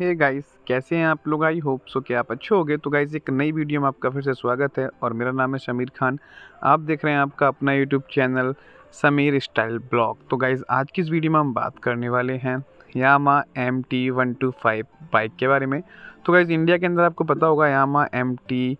हे hey guys कैसे हैं आप लोग आई होप सो कि आप अच्छे होगे तो गाइस एक नई वीडियो में आपका फिर से स्वागत है और मेरा नाम है समीर खान आप देख रहे हैं आपका अपना YouTube channel Sameer style blog तो गाइस आज की इस वीडियो में हम बात करने वाले हैं Yamaha M T one two five bike के बारे में तो गाइज़ इंडिया के अंदर आपको पता होगा यामा एम टी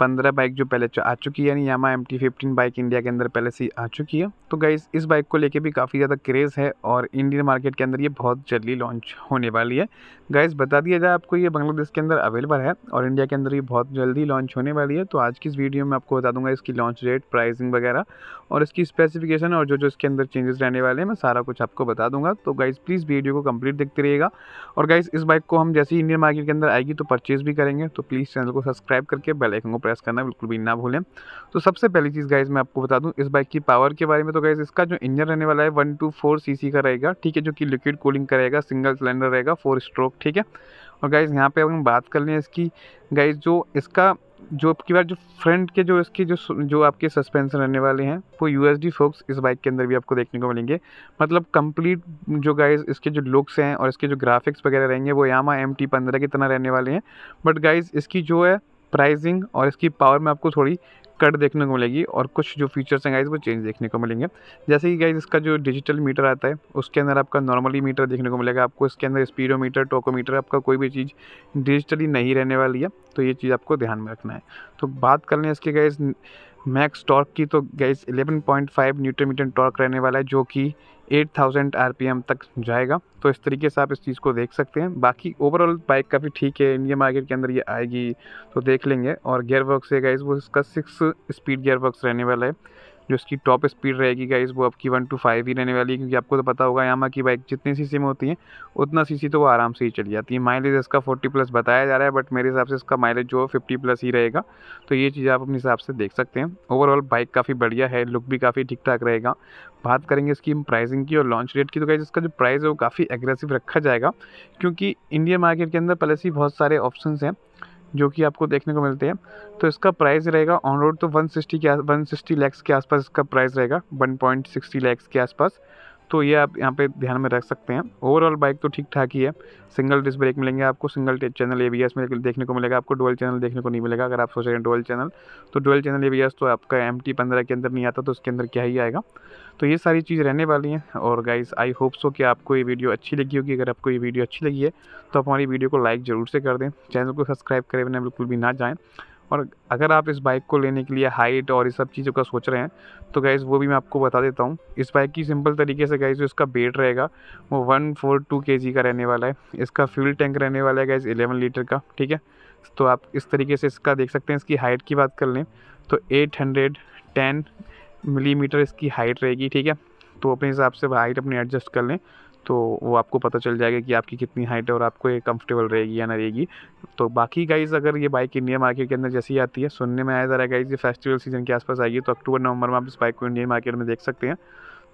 पंद्रह बाइक जो पहले आ चुकी है यानी Yamaha M T fifteen bike India के अंदर पहले से आ चुकी है तो गाइज इस बाइक को लेके भी काफ़ी ज़्यादा क्रेज़ है और इंडियन मार्केट के अंदर ये बहुत जल्दी लॉन्च होने वाली है गाइज बता दिया जाए आपको ये बांग्लादेश के अंदर अवेलेबल है और इंडिया के अंदर ये बहुत जल्दी लॉन्च होने वाली है तो आज की इस वीडियो में आपको बता दूंगा इसकी लॉन्च डेट प्राइसिंग वगैरह और इसकी स्पेसिफिकेशन और जो जो इसके अंदर चेंजेस रहने वाले हैं मैं सारा कुछ आपको बता दूंगा तो गाइज़ प्लीज़ वीडियो को कम्प्लीट देखते रहिएगा और गाइज़ इस बाइक को हम जैसे ही इंडियन मार्केट के अंदर आएगी तो परचेज़ भी करेंगे तो प्लीज़ चैनल को सब्सक्राइब करके बेलाइकन को प्रेस करना बिल्कुल भी ना भूलें तो सबसे पहली चीज़ गाइज मैं आपको बता दूँ इस बाइक की पावर के बारे में तो गाइज इसका जो इंजन रहने वाला है वन टू फोर सी का रहेगा ठीक है जो कि लिक्विड कूलिंग का रहेगा सिंगल सिलेंडर रहेगा फोर स्ट्रोक ठीक है और गाइज़ यहाँ पे हम बात कर लें इसकी गाइज जो इसका जो आपकी बार जो फ्रंट के जो इसकी जो जो आपके सस्पेंशन रहने वाले हैं वो यू एस डी फोक्स इस बाइक के अंदर भी आपको देखने को मिलेंगे मतलब कंप्लीट जो गाइज इसके जो लुक्स हैं और इसके जो ग्राफिक्स वगैरह रहेंगे वो यामा एम टी पंद्रह की तरह रहने वाले हैं बट गाइज इसकी जो है प्राइसिंग और इसकी पावर में आपको थोड़ी कट देखने को मिलेगी और कुछ जो फीचर्स हैं गाइज वो चेंज देखने को मिलेंगे जैसे कि गाइज इसका जो डिजिटल मीटर आता है उसके अंदर आपका नॉर्मली मीटर देखने को मिलेगा आपको इसके अंदर स्पीडोमीटर टोकोमीटर आपका कोई भी चीज़ डिजिटली नहीं रहने वाली है तो ये चीज़ आपको ध्यान में रखना है तो बात कर लें इसके गाइज मैक्स टॉर्क की तो गैस 11.5 न्यूटन मीटर टॉर्क रहने वाला है जो कि 8000 थाउजेंड तक जाएगा तो इस तरीके से आप इस चीज़ को देख सकते हैं बाकी ओवरऑल बाइक काफ़ी ठीक है इंडिया मार्केट के अंदर ये आएगी तो देख लेंगे और गेयर वर्क से गैस वो इसका सिक्स स्पीड गेयर वर्क रहने वाला है जो इसकी टॉप स्पीड रहेगी गाइस वो आपकी वन टू फाइव ही रहने वाली है क्योंकि आपको तो पता होगा यामा की बाइक जितनी सीसी में होती है उतना सीसी तो वो आराम से ही चली जाती है माइलेज इसका फोर्टी प्लस बताया जा रहा है बट मेरे हिसाब से इसका माइलेज जो है फिफ्टी प्लस ही रहेगा तो ये चीज़ आप अपने हिसाब से देख सकते हैं ओवरऑल बाइक काफ़ी बढ़िया है लुक भी काफ़ी ठीक ठाक रहेगा बात करेंगे इसकी प्राइसिंग की और लॉन्च रेट की तो गाइज इसका जो प्राइस है वो काफ़ी एग्रेसिव रखा जाएगा क्योंकि इंडियन मार्केट के अंदर पहले से बहुत सारे ऑप्शन हैं जो कि आपको देखने को मिलते हैं तो इसका प्राइस रहेगा ऑन रोड तो 160 के 160 लैक्स के आसपास इसका प्राइस रहेगा 1.60 लैक्स के आसपास तो ये आप यहाँ पे ध्यान में रख सकते हैं ओवरऑल बाइक तो ठीक ठाक ही है सिंगल डिस्क ब्रेक मिलेंगे आपको single channel A B S में देखने को मिलेगा आपको डोल चैनल देखने को नहीं मिलेगा अगर आप सोच रहे हैं डोल चैनल तो डोल चैनल ए बी एस तो आपका एम टी पंद्रह के अंदर नहीं आता तो उसके अंदर क्या ही आएगा तो ये सारी चीज़ रहने वाली हैं और गाइज़ आई होप सो कि आपको ये वीडियो अच्छी लगी होगी अगर आपको ये वीडियो अच्छी लगी है तो आप हमारी वीडियो को लाइक ज़रूर से कर दें चैनल को सब्सक्राइब करें बिना बिल्कुल भी ना जाएँ और अगर आप इस बाइक को लेने के लिए हाइट और इस सब चीज़ों का सोच रहे हैं तो गैस वो भी मैं आपको बता देता हूँ इस बाइक की सिंपल तरीके से गैस जो इसका वेट रहेगा वो वन फोर टू के जी का रहने वाला है इसका फ्यूल टैंक रहने वाला है गैस एलेवन लीटर का ठीक है तो आप इस तरीके से इसका देख सकते हैं इसकी हाइट की बात कर लें तो एट हंड्रेड टेन मिलीमीटर इसकी हाइट रहेगी ठीक है तो अपने हिसाब से हाइट अपनी एडजस्ट कर लें तो वो आपको पता चल जाएगा कि आपकी कितनी हाइट है और आपको ये कंफर्टेबल रहेगी या ना रहेगी तो बाकी गाइज़ अगर ये बाइक इंडिया मार्केट के अंदर जैसी आती है सुनने में आया ज़रा गाइज़ ये फेस्टिवल सीज़न के आसपास आएगी तो अक्टूबर नवंबर में आप इस बाइक को इंडियन मार्केट में देख सकते हैं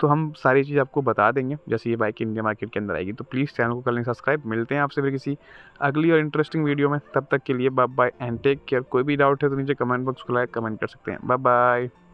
तो हम सारी चीज़ आपको बता देंगे जैसे ये बाइक इंडिया मार्केट के अंदर आएगी तो प्लीज़ चैनल को कर लें सब्सक्राइब मिलते हैं आपसे फिर किसी अगली और इंटरेस्टिंग वीडियो में तब तक के लिए bye bye and take care कोई भी डाउट है तो नीचे कमेंट बॉक्स खुला कमेंट कर सकते हैं बाय बाय